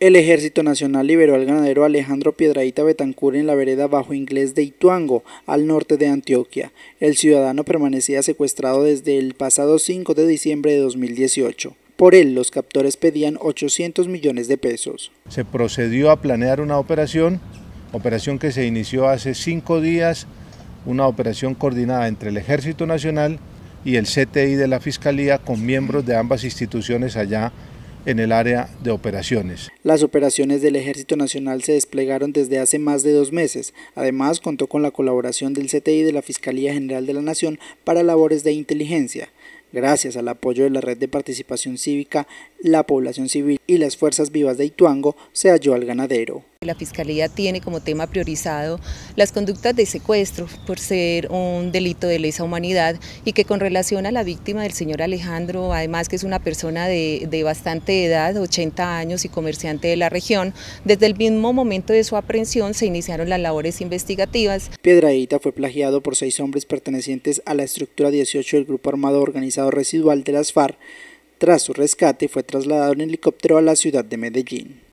El Ejército Nacional liberó al ganadero Alejandro Piedraíta Betancur en la vereda Bajo Inglés de Ituango, al norte de Antioquia. El ciudadano permanecía secuestrado desde el pasado 5 de diciembre de 2018. Por él, los captores pedían 800 millones de pesos. Se procedió a planear una operación, operación que se inició hace cinco días, una operación coordinada entre el Ejército Nacional y el CTI de la Fiscalía con miembros de ambas instituciones allá en el área de operaciones. Las operaciones del Ejército Nacional se desplegaron desde hace más de dos meses. Además, contó con la colaboración del CTI de la Fiscalía General de la Nación para labores de inteligencia. Gracias al apoyo de la red de participación cívica, la población civil y las fuerzas vivas de Ituango se halló al ganadero la Fiscalía tiene como tema priorizado las conductas de secuestro por ser un delito de lesa humanidad y que con relación a la víctima del señor Alejandro, además que es una persona de, bastante edad, 80 años y comerciante de la región, desde el mismo momento de su aprehensión se iniciaron las labores investigativas. Piedraíta fue plagiado por seis hombres pertenecientes a la estructura 18 del Grupo Armado Organizado Residual de las FARC. Tras su rescate fue trasladado en helicóptero a la ciudad de Medellín.